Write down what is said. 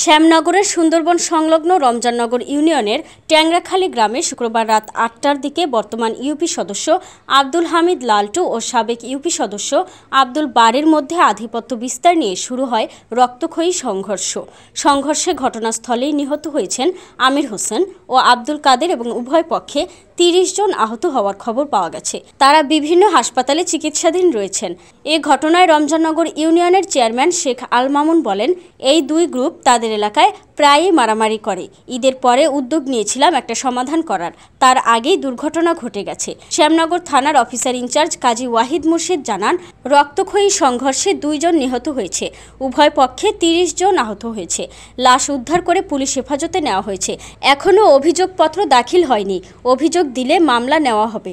শ্যামনগরের সুন্দরবন সংলগ্ন রমজাননগর ইউনিয়নের ট্যাংরাখালী গ্রামে শুক্রবার রাত আটটার দিকে বর্তমান ইউপি সদস্য আব্দুল হামিদ লালটু ও সাবেক ইউপি সদস্য আব্দুল বারের মধ্যে আধিপত্য বিস্তার নিয়ে শুরু হয় রক্তক্ষয়ী সংঘর্ষ সংঘর্ষে ঘটনাস্থলেই নিহত হয়েছেন আমির হোসেন ও আব্দুল কাদের এবং উভয় পক্ষে তিরিশ জন আহত হওয়ার খবর পাওয়া গেছে তারা বিভিন্ন হাসপাতালে চিকিৎসাধীন রয়েছেন এ ঘটনায় রমজাননগর ইউনিয়নের চেয়ারম্যান শেখ আল মামুন বলেন এই দুই গ্রুপ তাদের আমাদের এলাকায় প্রায়ই মারামারি করে ঈদের পরে উদ্যোগ নিয়েছিলাম একটা সমাধান করার তার আগেই দুর্ঘটনা ঘটে গেছে শ্যামনগর থানার অফিসার ইনচার্জ কাজী ওয়াহিদ মুর্শিদ জানান রক্তক্ষয়ী সংঘর্ষে দুইজন নিহত হয়েছে উভয় পক্ষে তিরিশ জন আহত হয়েছে লাশ উদ্ধার করে পুলিশ হেফাজতে নেওয়া হয়েছে এখনও অভিযোগপত্র দাখিল হয়নি অভিযোগ দিলে মামলা নেওয়া হবে